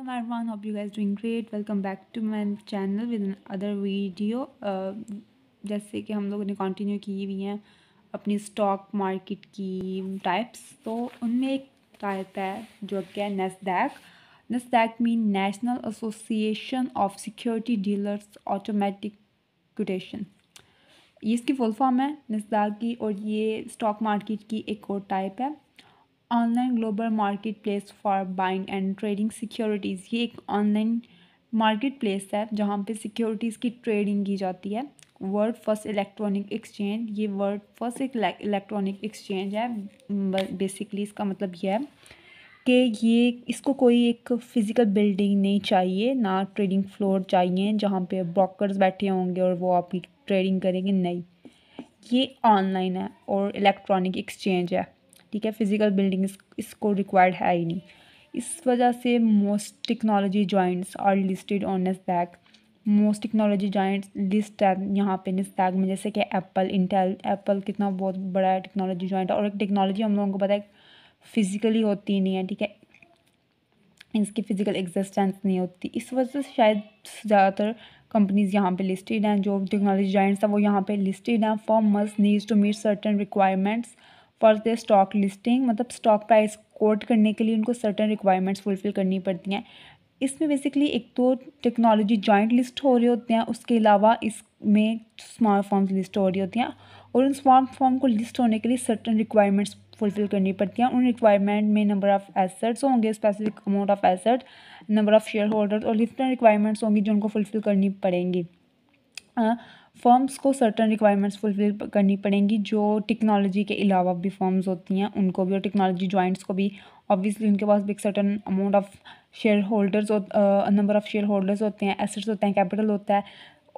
welcome everyone one you you guys doing great welcome back to my channel with other video जैसे कि हम लोगों ने continue की हुई हैं अपनी स्टॉक मार्केट की टाइप्स तो उनमें एक टाइप है जो क्या है Nasdaq Nasdaq mean National Association of Security Dealers Automatic Quotation ये इसकी फुल फॉर्म है नेस्डैक की और ये स्टॉक मार्केट की एक और टाइप है online global market place for buying and trading securities ये एक ऑनलाइन मार्केट प्लेस है जहाँ पे सिक्योरिटीज़ की ट्रेडिंग की जाती है वर्ल्ड फर्स्ट इलेक्ट्रॉनिक एक्सचेंज ये वर्ल्ड फर्स्ट एक इलेक्ट्रॉनिक एक्सचेंज है बेसिकली इसका मतलब यह है कि ये इसको कोई एक फ़िज़िकल बिल्डिंग नहीं चाहिए ना ट्रेडिंग फ्लोर चाहिए जहाँ पे ब्रोकर्स बैठे होंगे और वो आपकी ट्रेडिंग करेंगे नहीं ये ऑनलाइन है और इलेक्ट्रॉनिक एक्सचेंज है ठीक है फिज़िकल बिल्डिंग इसको रिक्वायर्ड है ही नहीं इस वजह से most technology giants are listed on bag most technology giants list है यहाँ पे बैग में जैसे कि एप्पल इंटेल एप्पल कितना बहुत बड़ा टेक्नोलॉजी जॉइंट और एक टेक्नोलॉजी हम लोगों को पता है फिज़िकली होती नहीं है ठीक है इसकी फ़िज़िकल एग्जिस्टेंस नहीं होती इस वजह से शायद ज़्यादातर कंपनीज़ यहाँ पे लिस्टेड हैं जो टेक्नोलॉजी जॉइंट्स हैं वो यहाँ पे लिस्टेड हैं for must needs to meet certain requirements for the stock listing मतलब स्टॉक प्राइस कोट करने के लिए उनको सर्टन रिक्वायरमेंट्स फुलफ़िल करनी पड़ती हैं इसमें बेसिकली एक तो टेक्नोलॉजी जॉइंट लिस्ट हो रही होते हैं उसके अलावा इसमें स्मॉल फॉर्म्स लिस्ट हो रही होती हैं और उन स्मॉल फॉर्म को लिस्ट होने के लिए सर्टन रिक्वायरमेंट्स फुलफ़िल करनी पड़ती हैं उन रिक्वायरमेंट में नंबर ऑफ़ एसेट्स होंगे specific amount of asset number of share holders और डिफरेंट रिक्वायरमेंट्स होंगी जो उनको फुलफ़िल करनी पड़ेंगी फॉर्म्स को सर्टन रिक्वायरमेंट्स फुलफिल करनी पड़ेंगी जो टेक्नोलॉजी के अलावा भी फॉर्म्स होती हैं उनको भी और टेक्नोलॉजी जॉइंट्स को भी ऑब्वियसली उनके पास भी एक certain amount of share holders number of share holders होते हैं एसेट्स होते हैं कैपिटल होता है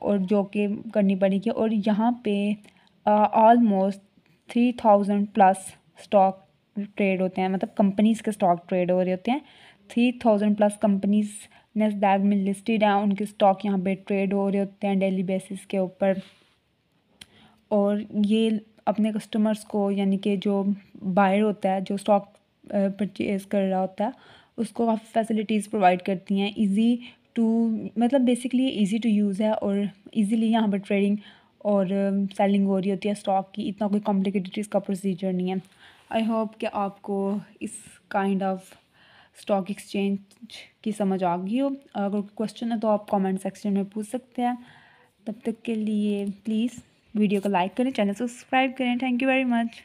और जो कि करनी पड़ेगी और यहाँ पे almost three thousand plus stock trade होते हैं मतलब कंपनीज़ के स्टॉक ट्रेड हो रहे होते हैं three thousand plus companies Nasdaq में लिस्टेड हैं उनके स्टॉक यहाँ पे ट्रेड हो रहे होते हैं डेली बेसिस के ऊपर और ये अपने कस्टमर्स को यानी कि जो बायर होता है जो स्टॉक परचेज़ कर रहा होता है उसको काफ़ी फैसिलिटीज़ प्रोवाइड करती हैं इजी टू मतलब बेसिकली इजी टू यूज़ है और इजीली यहाँ पर ट्रेडिंग और सेलिंग हो रही होती है स्टॉक की इतना कोई कॉम्प्लिकेटेड इसका प्रोसीजर नहीं है आई होप कि आपको इस kind kind of of stock exchange की समझ आ गई हो अगर क्वेश्चन है तो आप कमेंट सेक्शन में पूछ सकते हैं तब तक के लिए प्लीज़ वीडियो को लाइक करें चैनल सब्सक्राइब करें थैंक यू वेरी मच